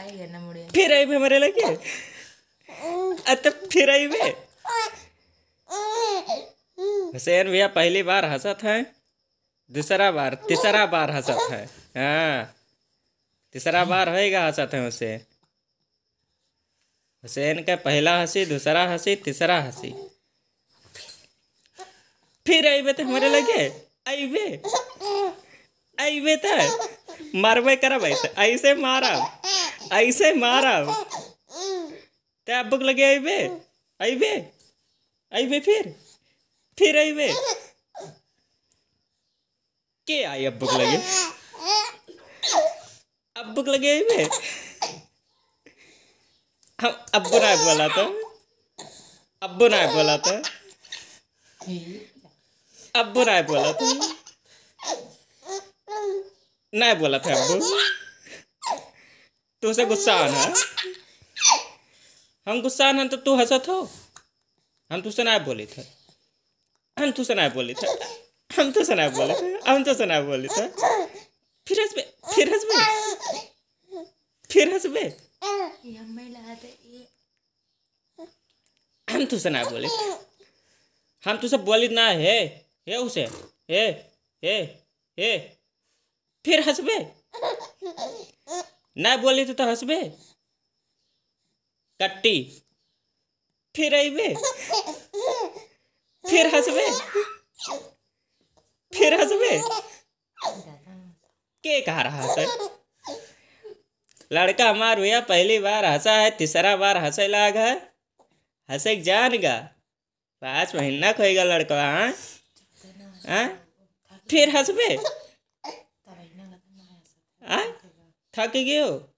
आई फिर आई में हमारे लगे अतः फिर आई में हुसैन भैया पहली बार हंसत है दूसरा बार तीसरा बार हंसत है हाँ तीसरा बार होएगा हंसत है उसे हुसैन का पहला हंसी दूसरा हंसी तीसरा हंसी फिर आई अबे तो हमारे लगे आई आई अबे तो मारबे करब ऐसे ऐसे मारा ऐसे मारा ते अब्बक लगे आईबे आई आईबे फिर फिर आई आईबे के आई अब्बक लगे अब्बक लगे आई आईबे हम अब बुरा बोला तो अब बुरा बोला तो अब बुरा बोला तो ना बोला था अब्बू तू से गुस्सा आना है हाँ? हम गुस्सा आना तो तू हंसत हो हम तुझसे ना बोले थे हम तुझसे ना बोले थे हम तो सुना बोले थे हम तो सुना बोले थे फिर हंस फिर हंस फिर हंस बे हम तुझसे ना बोले थे हम तुझसे बोले ना है हे उसे हे हे हे फिर हंस बे ना बोली तो, तो हसबे कट्टी फिर अब फिर हसबे फिर हसबे के कह रहा है लड़का मार भैया पहली बार हंसा है तीसरा बार हंसे लाग है हंसे जान गा पाँच महीना खोएगा लड़का आ? फिर हंसबे थक गए हो